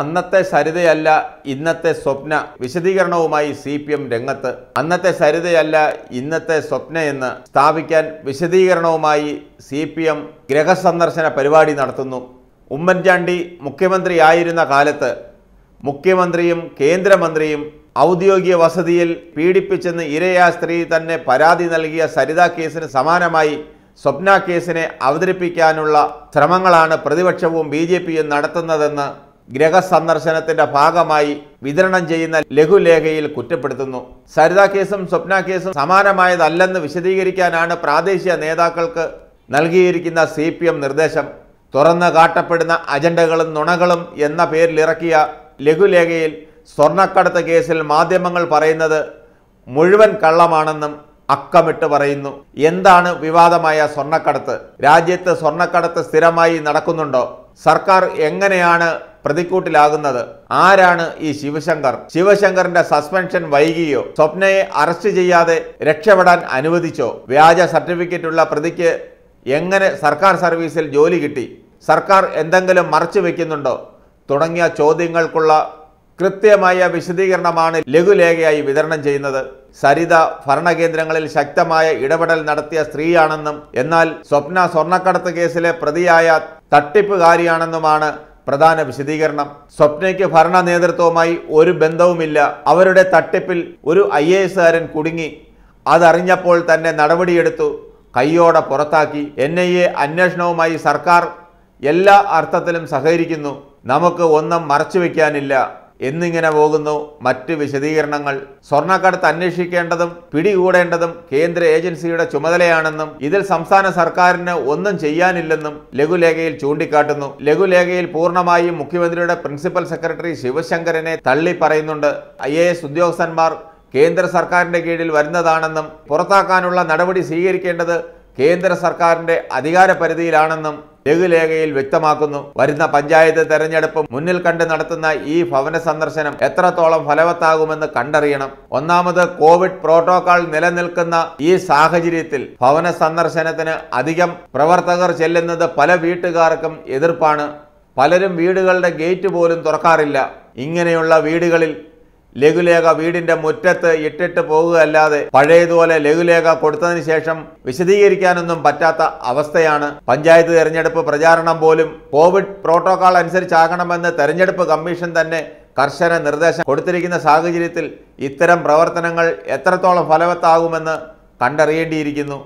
അന്നത്തെ സരിതയല്ല ഇന്നത്തെ സ്വപ്ന വിശദീകരണവുമായി സി പി എം രംഗത്ത് അന്നത്തെ സരിതയല്ല ഇന്നത്തെ സ്വപ്ന എന്ന് സ്ഥാപിക്കാൻ വിശദീകരണവുമായി സി പി എം ഗ്രഹസന്ദർശന പരിപാടി നടത്തുന്നു ഉമ്മൻചാണ്ടി മുഖ്യമന്ത്രിയായിരുന്ന കാലത്ത് മുഖ്യമന്ത്രിയും കേന്ദ്രമന്ത്രിയും ഔദ്യോഗിക വസതിയിൽ പീഡിപ്പിച്ചെന്ന് ഇരയാ സ്ത്രീ തന്നെ പരാതി നൽകിയ സരിത കേസിന് സമാനമായി സ്വപ്ന കേസിനെ അവതരിപ്പിക്കാനുള്ള ശ്രമങ്ങളാണ് പ്രതിപക്ഷവും ബി ജെ പിയും നടത്തുന്നതെന്ന് ഗ്രഹസന്ദർശനത്തിന്റെ ഭാഗമായി വിതരണം ചെയ്യുന്ന ലഘുലേഖയിൽ കുറ്റപ്പെടുത്തുന്നു സരിതാ കേസും സ്വപ്ന കേസും സമാനമായതല്ലെന്ന് വിശദീകരിക്കാനാണ് പ്രാദേശിക നേതാക്കൾക്ക് നൽകിയിരിക്കുന്ന സി പി എം നിർദ്ദേശം തുറന്നു കാട്ടപ്പെടുന്ന അജണ്ടകളും നുണകളും എന്ന പേരിലിറക്കിയ ലഘുലേഖയിൽ സ്വർണ്ണക്കടത്ത് കേസിൽ മാധ്യമങ്ങൾ പറയുന്നത് മുഴുവൻ കള്ളമാണെന്നും അക്കമിട്ട് പറയുന്നു എന്താണ് വിവാദമായ സ്വർണ്ണക്കടത്ത് രാജ്യത്ത് സ്വർണ്ണക്കടത്ത് സ്ഥിരമായി നടക്കുന്നുണ്ടോ സർക്കാർ എങ്ങനെയാണ് പ്രതിക്കൂട്ടിലാകുന്നത് ആരാണ് ഈ ശിവശങ്കർ ശിവശങ്കറിന്റെ സസ്പെൻഷൻ വൈകിയോ സ്വപ്നയെ അറസ്റ്റ് ചെയ്യാതെ രക്ഷപ്പെടാൻ അനുവദിച്ചോ വ്യാജ സർട്ടിഫിക്കറ്റുള്ള പ്രതിക്ക് എങ്ങനെ സർക്കാർ സർവീസിൽ ജോലി കിട്ടി സർക്കാർ എന്തെങ്കിലും മറച്ചു വെക്കുന്നുണ്ടോ തുടങ്ങിയ ചോദ്യങ്ങൾക്കുള്ള കൃത്യമായ വിശദീകരണമാണ് ലഘുലേഖയായി വിതരണം ചെയ്യുന്നത് സരിത ഭരണകേന്ദ്രങ്ങളിൽ ശക്തമായ ഇടപെടൽ നടത്തിയ സ്ത്രീയാണെന്നും എന്നാൽ സ്വപ്ന സ്വർണ്ണക്കടത്ത് കേസിലെ പ്രതിയായ തട്ടിപ്പുകാരിയാണെന്നുമാണ് പ്രധാന വിശദീകരണം സ്വപ്നയ്ക്ക് ഭരണ നേതൃത്വവുമായി ഒരു ബന്ധവുമില്ല അവരുടെ തട്ടിപ്പിൽ ഒരു ഐ എ എസുകാരൻ കുടുങ്ങി അതറിഞ്ഞപ്പോൾ തന്നെ നടപടിയെടുത്തു കയ്യോടെ പുറത്താക്കി എൻ ഐ എ അന്വേഷണവുമായി സർക്കാർ എല്ലാ അർത്ഥത്തിലും സഹകരിക്കുന്നു നമുക്ക് ഒന്നും മറച്ചുവെക്കാനില്ല എന്നിങ്ങനെ പോകുന്നു മറ്റ് വിശദീകരണങ്ങൾ സ്വർണ്ണക്കടത്ത് അന്വേഷിക്കേണ്ടതും പിടികൂടേണ്ടതും കേന്ദ്ര ഏജൻസിയുടെ ചുമതലയാണെന്നും ഇതിൽ സംസ്ഥാന സർക്കാരിന് ഒന്നും ചെയ്യാനില്ലെന്നും ലഘുലേഖയിൽ ചൂണ്ടിക്കാട്ടുന്നു ലഘുലേഖയിൽ പൂർണ്ണമായും മുഖ്യമന്ത്രിയുടെ പ്രിൻസിപ്പൽ സെക്രട്ടറി ശിവശങ്കരനെ തള്ളി പറയുന്നുണ്ട് ഐ എ എസ് ഉദ്യോഗസ്ഥന്മാർ കേന്ദ്ര സർക്കാരിന്റെ കീഴിൽ വരുന്നതാണെന്നും പുറത്താക്കാനുള്ള നടപടി സ്വീകരിക്കേണ്ടത് കേന്ദ്ര സർക്കാരിന്റെ പരിധിയിലാണെന്നും ലഘുലേഖയിൽ വ്യക്തമാക്കുന്നു വരുന്ന പഞ്ചായത്ത് തെരഞ്ഞെടുപ്പ് മുന്നിൽ കണ്ട് നടത്തുന്ന ഈ ഭവന സന്ദർശനം എത്രത്തോളം ഫലവത്താകുമെന്ന് കണ്ടറിയണം ഒന്നാമത് കോവിഡ് പ്രോട്ടോകോൾ നിലനിൽക്കുന്ന ഈ സാഹചര്യത്തിൽ ഭവന സന്ദർശനത്തിന് അധികം പ്രവർത്തകർ ചെല്ലുന്നത് പല വീട്ടുകാർക്കും എതിർപ്പാണ് പലരും വീടുകളുടെ ഗേറ്റ് പോലും തുറക്കാറില്ല ഇങ്ങനെയുള്ള വീടുകളിൽ ലഘുലേഖ വീടിന്റെ മുറ്റത്ത് ഇട്ടിട്ട് പോകുകയല്ലാതെ പഴയതുപോലെ ലഘുലേഖ കൊടുത്തതിന് ശേഷം വിശദീകരിക്കാനൊന്നും പറ്റാത്ത അവസ്ഥയാണ് പഞ്ചായത്ത് തെരഞ്ഞെടുപ്പ് പ്രചാരണം പോലും കോവിഡ് പ്രോട്ടോകോൾ അനുസരിച്ചാകണമെന്ന് തെരഞ്ഞെടുപ്പ് കമ്മീഷൻ തന്നെ കർശന നിർദ്ദേശം കൊടുത്തിരിക്കുന്ന സാഹചര്യത്തിൽ ഇത്തരം പ്രവർത്തനങ്ങൾ എത്രത്തോളം ഫലവത്താകുമെന്ന് കണ്ടറിയേണ്ടിയിരിക്കുന്നു